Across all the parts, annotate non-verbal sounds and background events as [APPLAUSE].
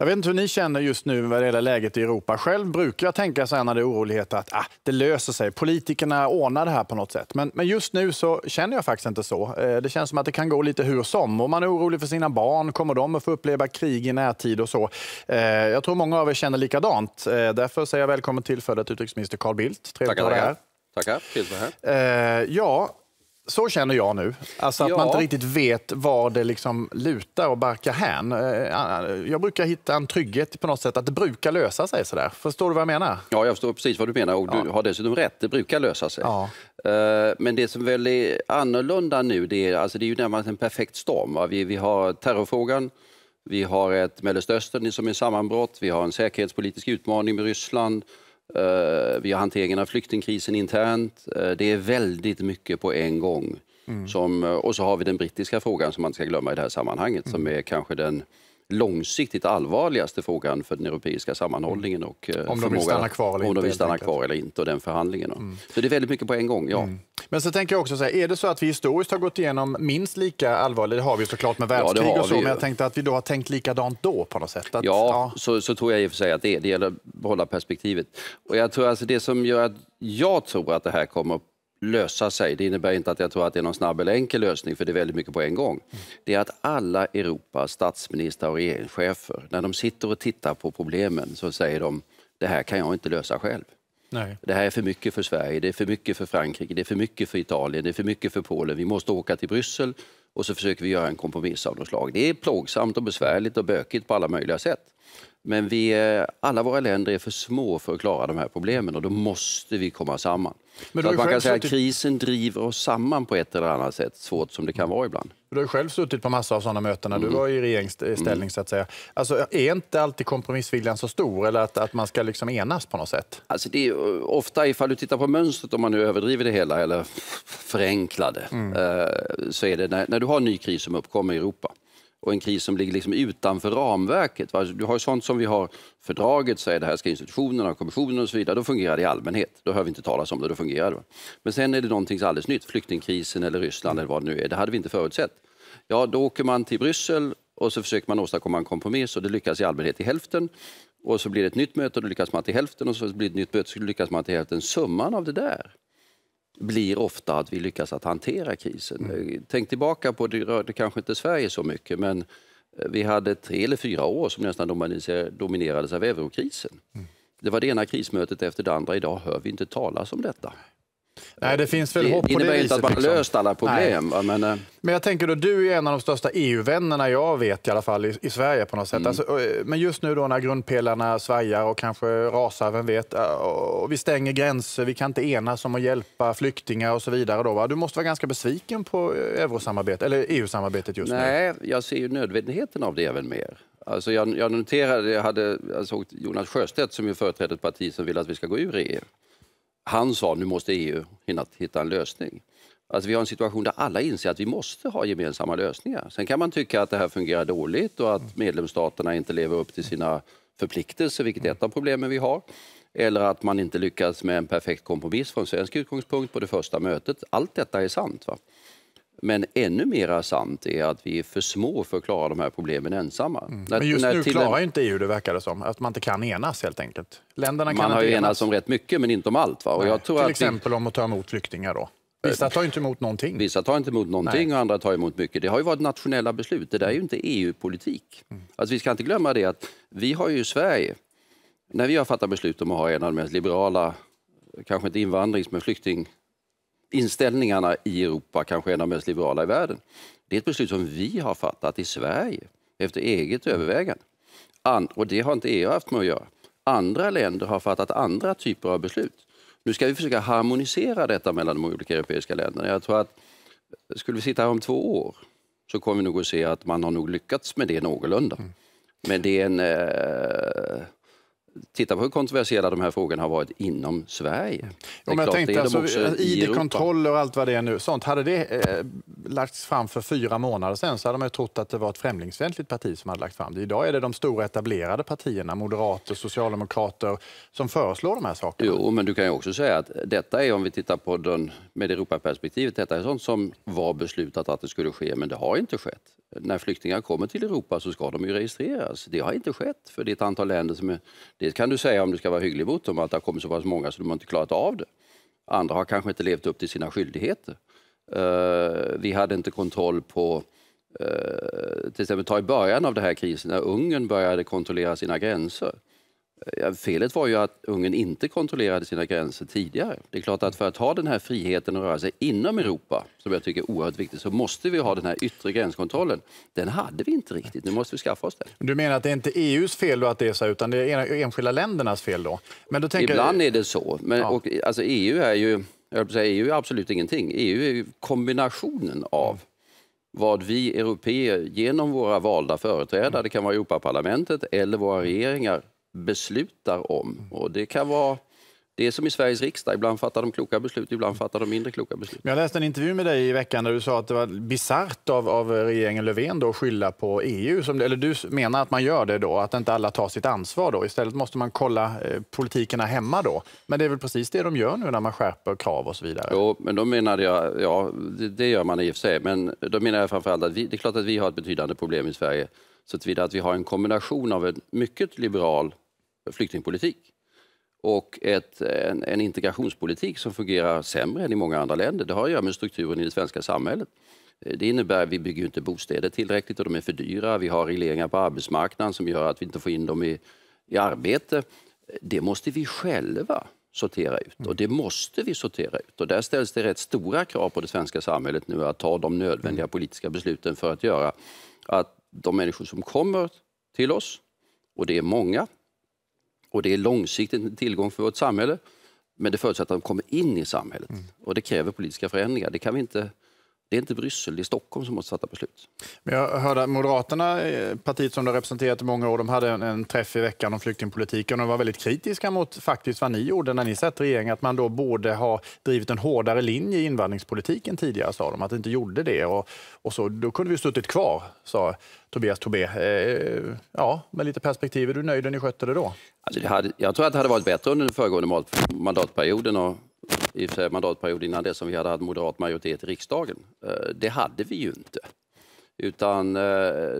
Jag vet inte hur ni känner just nu vad det gäller läget i Europa. Själv brukar jag tänka så här när det är oroligheter att ah, det löser sig. Politikerna ordnar det här på något sätt. Men, men, just nu så känner jag faktiskt inte så. Eh, det känns som att det kan gå lite hur som. Om man är orolig för sina barn, kommer de att få uppleva krig i närtid och så? Eh, jag tror många av er känner likadant. Eh, därför säger jag välkommen till före utrikesminister Carl Bildt. Trevligt att ha dig här. Tackar, Trevligt att vara här. Ja, så känner jag nu. Alltså att ja. man inte riktigt vet var det liksom lutar och barkar hän. Eh, eh, jag brukar hitta en trygghet på något sätt, att det brukar lösa sig. Sådär. Förstår du vad jag menar? Ja, jag förstår precis vad du menar och ja. du har dessutom rätt, det brukar lösa sig. Ja. Eh, men det som väl är annorlunda nu, det är, alltså det är ju närmast en perfekt storm. Vi, vi har terrorfrågan, vi har ett Mellanöstern som är sammanbrott, vi har en säkerhetspolitisk utmaning med Ryssland, Eh, vi har hanteringen av flyktingkrisen internt. Eh, det är väldigt mycket på en gång. Mm. Som, eh, och så har vi den brittiska frågan som man ska glömma i det här sammanhanget mm. som är kanske den långsiktigt allvarligaste frågan för den europeiska sammanhållningen mm. och om de vill stanna kvar eller, om de vill stanna kvar eller inte och den förhandlingen. Mm. Så det är väldigt mycket på en gång, ja. Mm. Men så tänker jag också så här, är det så att vi historiskt har gått igenom minst lika allvarligt, det har vi såklart med världskrig ja, och så, men jag tänkte att vi då har tänkt likadant då på något sätt. Att, ja, ja, Så, så tror jag i och för sig att det är. Det gäller att behålla perspektivet. Och jag tror alltså det som gör att jag tror att det här kommer att lösa sig. Det innebär inte att jag tror att det är någon snabb eller enkel lösning, för det är väldigt mycket på en gång. Det är att alla Europas statsministrar och regeringschefer, när de sitter och tittar på problemen så säger de, det här kan jag inte lösa själv. Nej. Det här är för mycket för Sverige, det är för mycket för Frankrike, det är för mycket för Italien, det är för mycket för Polen. Vi måste åka till Bryssel och så försöker vi göra en kompromiss av något slag. Det är plågsamt och besvärligt och bökigt på alla möjliga sätt. Men vi, eh, alla våra länder är för små för att klara de här problemen och då måste vi komma samman. Men så att man kan säga att krisen driver oss samman på ett eller annat sätt, svårt som det kan vara ibland. Du har själv suttit på massa av sådana möten när mm. du var i regeringsställning. Mm. Så att säga. Alltså, är inte alltid kompromissviljan så stor eller att, att man ska liksom enas på något sätt? Alltså det är, eh, ofta ifall du tittar på mönstret, om man nu överdriver det hela eller förenklar det, mm. Eh, så är det när, när, du har en ny kris som uppkommer i Europa och en kris som ligger liksom utanför ramverket. Va? Du har sånt som vi har fördraget, säger det här ska institutionerna, kommissionen och så vidare. Då fungerar det i allmänhet. Då hör vi inte talas om det, då fungerar det. Men sen är det någonting alldeles nytt, flyktingkrisen eller Ryssland eller vad det nu är. Det hade vi inte förutsett. Ja, då åker man till Bryssel och så försöker man åstadkomma en kompromiss och det lyckas i allmänhet till hälften. Och så blir det ett nytt möte och då lyckas man till hälften och så blir det ett nytt möte och så lyckas man till hälften. Summan av det där blir ofta att vi lyckas att hantera krisen. Mm. Eh, tänk tillbaka på, det rörde kanske inte Sverige så mycket, men eh, vi hade tre eller fyra år som nästan dominerades av eurokrisen. Mm. Det var det ena krismötet efter det andra. Idag hör vi inte talas om detta. Nej, det finns väl det, hopp på innebär det inte att man har liksom. löst alla problem. Nej. Men, eh. men jag tänker då, du är en av de största EU-vännerna jag vet i alla fall i, i Sverige på något sätt. Mm. Alltså, eh, men just nu då när grundpelarna svajar och kanske rasar, vem vet, eh, och vi stänger gränser, vi kan inte enas om att hjälpa flyktingar och så vidare. Då, va? Du måste vara ganska besviken på eurosamarbetet, eller EU-samarbetet just Nej, nu. Nej, jag ser ju nödvändigheten av det även mer. Alltså jag, jag noterade, jag hade jag såg Jonas Sjöstedt som ju företräder ett parti som vill att vi ska gå ur EU han sa nu måste EU hinna hitta en lösning. Alltså vi har en situation där alla inser att vi måste ha gemensamma lösningar. Sen kan man tycka att det här fungerar dåligt och att medlemsstaterna inte lever upp till sina förpliktelser, vilket är ett av problemen vi har. Eller att man inte lyckas med en perfekt kompromiss från svensk utgångspunkt på det första mötet. Allt detta är sant. Va? Men ännu mer sant är att vi är för små för att klara de här problemen ensamma. Mm. När, men just nu klarar en... inte EU det verkar det som, att man inte kan enas helt enkelt. Länderna kan man har ju enas. enats om rätt mycket men inte om allt. Va? Och jag tror till att exempel vi... om att ta emot flyktingar då? Vissa eh, tar inte emot någonting. Vissa tar inte emot någonting Nej. och andra tar emot mycket. Det har ju varit nationella beslut, det där är ju inte EU-politik. Mm. Alltså, vi ska inte glömma det att vi har ju Sverige, när vi har fattat beslut om att ha en av de mest liberala, kanske inte invandrings men flykting inställningarna i Europa, kanske en av de mest liberala i världen. Det är ett beslut som vi har fattat i Sverige efter eget övervägande. And, och det har inte EU haft med att göra. Andra länder har fattat andra typer av beslut. Nu ska vi försöka harmonisera detta mellan de olika europeiska länderna. Jag tror att skulle vi sitta här om två år så kommer vi nog att se att man har nog lyckats med det någorlunda. Mm. Men det är en... Eh, titta på hur kontroversiella de här frågorna har varit inom Sverige. Ja, men jag tänkte, alltså, ID-kontroller och allt vad det är nu, sånt, hade det eh, lagts fram för fyra månader sedan så hade man ju trott att det var ett främlingsfientligt parti som hade lagt fram det. Idag är det de stora etablerade partierna, moderater, socialdemokrater, som föreslår de här sakerna. Jo, men du kan ju också säga att detta är, om vi tittar på den med Europaperspektivet, detta är sånt som var beslutat att det skulle ske, men det har inte skett när flyktingar kommer till Europa så ska de ju registreras. Det har inte skett för det är ett antal länder som är, Det kan du säga om du ska vara hygglig mot dem, att det har kommit så pass många så de har inte klarat av det. Andra har kanske inte levt upp till sina skyldigheter. Uh, vi hade inte kontroll på... Uh, till exempel ta i början av den här krisen när Ungern började kontrollera sina gränser Felet var ju att Ungern inte kontrollerade sina gränser tidigare. Det är klart att för att ha den här friheten att röra sig inom Europa, som jag tycker är oerhört viktigt, så måste vi ha den här yttre gränskontrollen. Den hade vi inte riktigt, nu måste vi skaffa oss den. Du menar att det är inte EUs fel då att det är så, utan det är enskilda ländernas fel då? Men då tänker... Ibland är det så, men ja. och, alltså, EU är ju jag säga, EU är absolut ingenting. EU är kombinationen av vad vi européer genom våra valda företrädare, det kan vara Europaparlamentet eller våra regeringar, beslutar om. Och det kan vara det är som i Sveriges riksdag, ibland fattar de kloka beslut, ibland fattar de mindre kloka beslut. Jag läste en intervju med dig i veckan där du sa att det var bisarrt av, av regeringen Löfven då att skylla på EU. Som, eller du menar att man gör det då, att inte alla tar sitt ansvar då. Istället måste man kolla eh, politikerna hemma då. Men det är väl precis det de gör nu när man skärper krav och så vidare? Jo, men då menade jag, ja det, det gör man i och för sig, men då menar jag framförallt att vi, det är klart att vi har ett betydande problem i Sverige så tillvida att vi har en kombination av en mycket liberal flyktingpolitik och ett, en, en, integrationspolitik som fungerar sämre än i många andra länder. Det har att göra med strukturen i det svenska samhället. Det innebär att vi bygger inte bostäder tillräckligt och de är för dyra. Vi har regleringar på arbetsmarknaden som gör att vi inte får in dem i, i arbete. Det måste vi själva sortera ut och det mm. måste vi sortera ut. Och där ställs det rätt stora krav på det svenska samhället nu att ta de nödvändiga mm. politiska besluten för att göra att de människor som kommer till oss, och det är många, och det är långsiktigt en tillgång för vårt samhälle, men det förutsätter att de kommer in i samhället. Mm. Och det kräver politiska förändringar. Det kan vi inte det är inte Bryssel, det är Stockholm som måste fatta beslut. Men jag hörde att Moderaterna, eh, partiet som du har representerat i många år, de hade en, en, träff i veckan om flyktingpolitiken och var väldigt kritiska mot faktiskt vad ni gjorde när ni satt i regeringen, att man då borde ha drivit en hårdare linje i invandringspolitiken tidigare, sa de, att det inte gjorde det. Och, och så, då kunde vi suttit kvar, sa Tobias Tobé. Eh, ja, med lite perspektiv, är du nöjd hur ni skötte det då? Alltså det hade, jag tror att det hade varit bättre under den föregående mandatperioden och i och för sig mandatperioden innan det som vi hade haft moderat majoritet i riksdagen. Eh, det hade vi ju inte. Utan eh,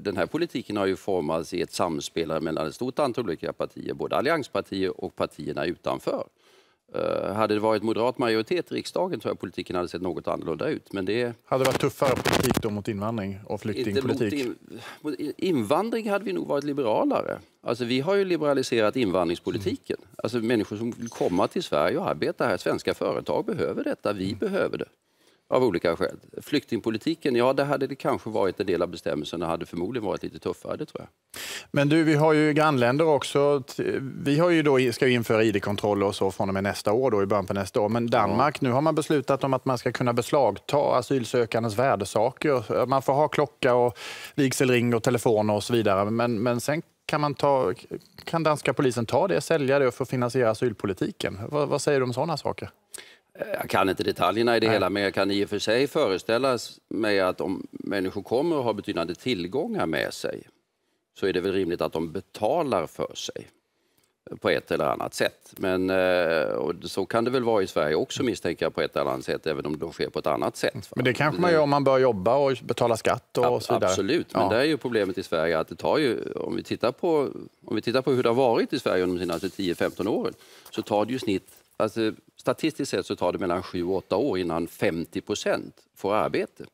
den här politiken har ju formats i ett samspel mellan ett stort antal olika partier, både allianspartier och partierna utanför. Eh, hade det varit moderat majoritet i riksdagen tror jag politiken hade sett något annorlunda ut. Men det... Hade det varit tuffare politik då mot invandring och flyktingpolitik? mot in... Invandring hade vi nog varit liberalare. Alltså, vi har ju liberaliserat invandringspolitiken. Mm. Alltså, människor som vill komma till Sverige och arbeta här, svenska företag behöver detta, vi behöver det. Av olika skäl. Flyktingpolitiken, ja, det hade det kanske varit en del av bestämmelserna, det hade förmodligen varit lite tuffare, det tror jag. Men du, vi har ju grannländer också. Vi har ju då, ska ju införa id-kontroller och så från och med nästa år, då, i början på nästa år. Men Danmark, ja. nu har man beslutat om att man ska kunna beslagta asylsökandes värdesaker. Man får ha klocka, och vigselring, och telefoner och så vidare. Men, men sen kan, man ta, kan danska polisen ta det, sälja det och få finansiera asylpolitiken? Vad, vad säger du om sådana saker? Jag kan inte detaljerna i det Nej. hela, men jag kan i och för sig föreställa mig att om människor kommer och har betydande tillgångar med sig så är det väl rimligt att de betalar för sig på ett eller annat sätt. Men, eh, och så kan det väl vara i Sverige också misstänker jag på ett eller annat sätt, även om det sker på ett annat sätt. Men det kanske man gör om man börjar jobba och betala skatt och Ab så vidare? Absolut, men ja. det är ju problemet i Sverige att det tar ju, om vi tittar på, om vi tittar på hur det har varit i Sverige under de senaste 10-15 åren, så tar det ju snitt alltså, statistiskt sett så tar det mellan 7 och 8 år innan 50 får arbete.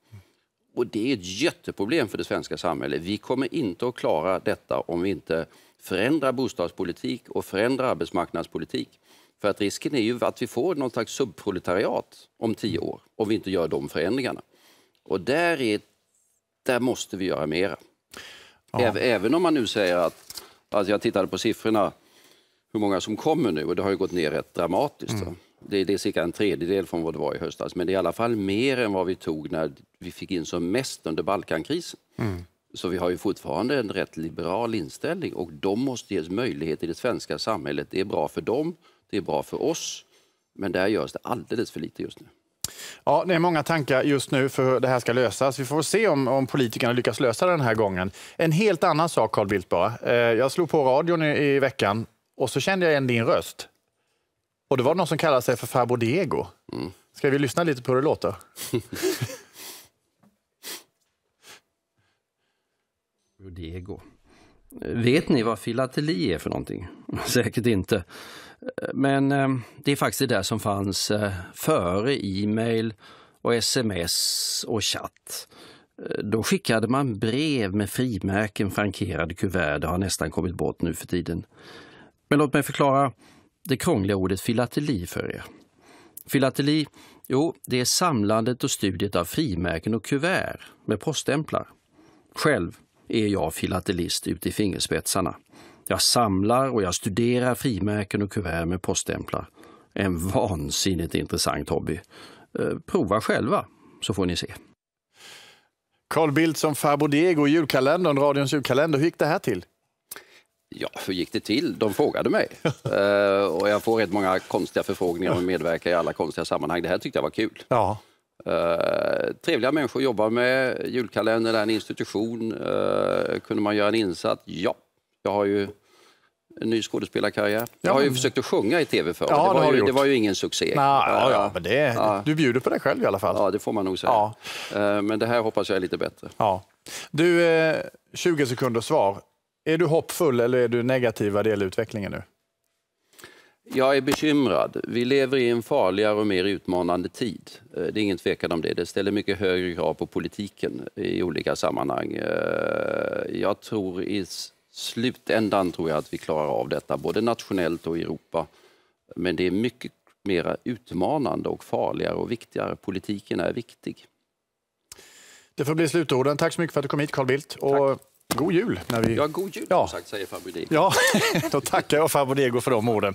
Och det är ett jätteproblem för det svenska samhället. Vi kommer inte att klara detta om vi inte förändrar bostadspolitik och förändrar arbetsmarknadspolitik. För att risken är ju att vi får någon slags subproletariat om tio år om vi inte gör de förändringarna. Och där, är, där måste vi göra mera. Ja. Även om man nu säger att, alltså jag tittade på siffrorna hur många som kommer nu och det har ju gått ner rätt dramatiskt. Mm. Det, är, det är cirka en tredjedel från vad det var i höstas, men det är i alla fall mer än vad vi tog när vi fick in som mest under Balkankrisen. Mm. Så vi har ju fortfarande en rätt liberal inställning och de måste ges möjlighet i det svenska samhället. Det är bra för dem, det är bra för oss, men där görs det alldeles för lite just nu. Ja, det är många tankar just nu för hur det här ska lösas. Vi får se om, om politikerna lyckas lösa det den här gången. En helt annan sak, Carl Bildt bara. Eh, jag slog på radion i, i veckan och så kände jag igen din röst. Och det var någon som kallade sig för farbror Diego. Mm. Ska vi lyssna lite på hur det låter? [LAUGHS] Diego. Vet ni vad filateli är för någonting? [LAUGHS] Säkert inte. Men eh, det är faktiskt det där som fanns eh, före e-mail och sms och chatt. Eh, då skickade man brev med frimärken frankerade kuvert. Det har nästan kommit bort nu för tiden. Men låt mig förklara det krångliga ordet filateli för er. Filateli, jo, det är samlandet och studiet av frimärken och kuvert med poststämplar. Själv är jag filatelist ut i fingerspetsarna. Jag samlar och jag studerar frimärken och kuvert med poststämplar. En vansinnigt intressant hobby. Eh, prova själva så får ni se. Carl Bildt som farbror Diego i julkalendern, radions julkalender. Hur gick det här till? Ja, hur gick det till? De frågade mig. uh, [LAUGHS] och jag får rätt många konstiga förfrågningar om att medverka i alla konstiga sammanhang. Det här tyckte jag var kul. Ja. Uh, trevliga människor att jobba med. Julkalendern är en institution. Uh, kunde man göra en insats? Ja. Jag har ju en ny skådespelarkarriär. Jag har ju försökt att sjunga i tv förr. Ja, det, var det, ju, det, var ju, ingen succé. Nah, ja, ja, men det, ja. Du bjuder på dig själv i alla fall. Ja, det får man nog säga. Ja. Men det här hoppas jag är lite bättre. Ja. Du, 20 sekunder svar. Är du hoppfull eller är du negativ vad det gäller utvecklingen nu? Jag är bekymrad. Vi lever i en farligare och mer utmanande tid. Eh, det är ingen tvekan om det. Det ställer mycket högre krav på politiken eh, i olika sammanhang. Eh, jag tror i slutändan tror jag att vi klarar av detta, både nationellt och i Europa. Men det är mycket mer utmanande och farligare och viktigare. Politiken är viktig. Det får bli slutorden. Tack så mycket för att du kom hit, Carl Bildt. Och... God jul! När vi... Ja, god jul ja. som sagt, säger farbror Diego. Ja, [LAUGHS] då tackar jag farbror Diego för de orden.